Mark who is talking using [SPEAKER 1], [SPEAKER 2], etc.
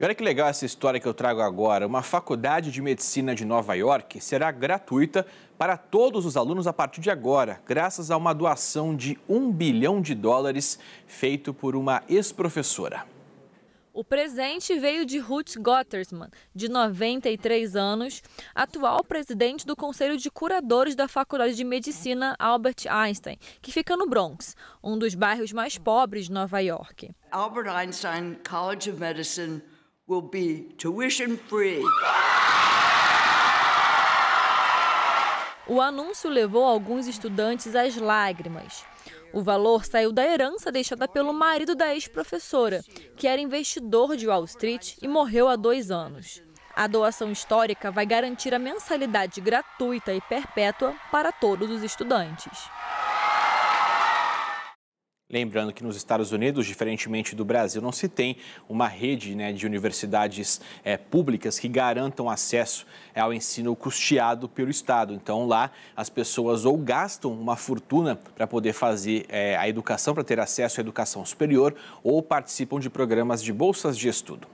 [SPEAKER 1] E olha que legal essa história que eu trago agora. Uma faculdade de medicina de Nova York será gratuita para todos os alunos a partir de agora, graças a uma doação de um bilhão de dólares feito por uma ex-professora.
[SPEAKER 2] O presente veio de Ruth Gottersman, de 93 anos, atual presidente do Conselho de Curadores da Faculdade de Medicina Albert Einstein, que fica no Bronx, um dos bairros mais pobres de Nova York. Albert Einstein College of Medicine will be tuition free. O anúncio levou alguns estudantes às lágrimas. O valor saiu da herança deixada pelo marido da ex-professora, que era investidor de Wall Street e morreu há dois anos. A doação histórica vai garantir a mensalidade gratuita e perpétua para todos os estudantes.
[SPEAKER 1] Lembrando que nos Estados Unidos, diferentemente do Brasil, não se tem uma rede né, de universidades é, públicas que garantam acesso eh, ao ensino custeado pelo Estado. Então, lá, as pessoas ou gastam uma fortuna para poder fazer é, a educação, para ter acesso à educação superior, ou participam de programas de bolsas de estudo.